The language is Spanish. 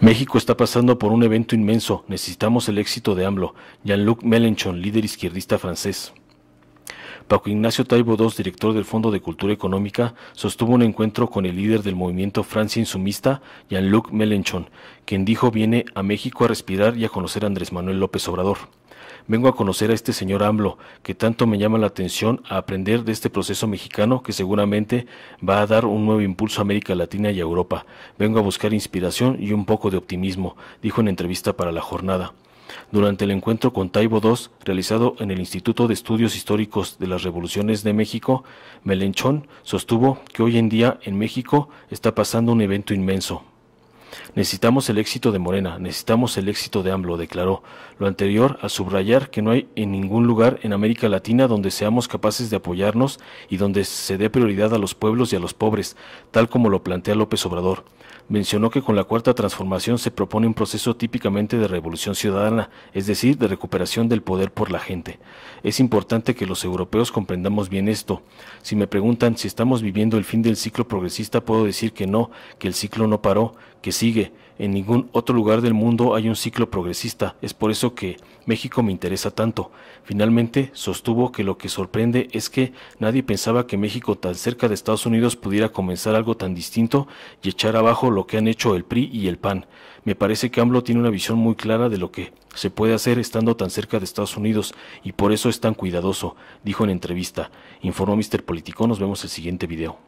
México está pasando por un evento inmenso. Necesitamos el éxito de AMLO. Jean-Luc Mélenchon, líder izquierdista francés. Paco Ignacio Taibo II, director del Fondo de Cultura Económica, sostuvo un encuentro con el líder del movimiento Francia Insumista, Jean-Luc Mélenchon, quien dijo viene a México a respirar y a conocer a Andrés Manuel López Obrador. Vengo a conocer a este señor AMLO, que tanto me llama la atención a aprender de este proceso mexicano que seguramente va a dar un nuevo impulso a América Latina y a Europa. Vengo a buscar inspiración y un poco de optimismo, dijo en entrevista para la jornada. Durante el encuentro con Taibo II, realizado en el Instituto de Estudios Históricos de las Revoluciones de México, Melenchón sostuvo que hoy en día en México está pasando un evento inmenso, Necesitamos el éxito de Morena, necesitamos el éxito de AMLO, declaró. Lo anterior a subrayar que no hay en ningún lugar en América Latina donde seamos capaces de apoyarnos y donde se dé prioridad a los pueblos y a los pobres, tal como lo plantea López Obrador. Mencionó que con la cuarta transformación se propone un proceso típicamente de revolución ciudadana, es decir, de recuperación del poder por la gente. Es importante que los europeos comprendamos bien esto. Si me preguntan si estamos viviendo el fin del ciclo progresista, puedo decir que no, que el ciclo no paró, que sigue. En ningún otro lugar del mundo hay un ciclo progresista, es por eso que México me interesa tanto. Finalmente, sostuvo que lo que sorprende es que nadie pensaba que México tan cerca de Estados Unidos pudiera comenzar algo tan distinto y echar abajo lo que han hecho el PRI y el PAN. Me parece que AMLO tiene una visión muy clara de lo que se puede hacer estando tan cerca de Estados Unidos y por eso es tan cuidadoso, dijo en entrevista. Informó Mr. Político, nos vemos el siguiente video.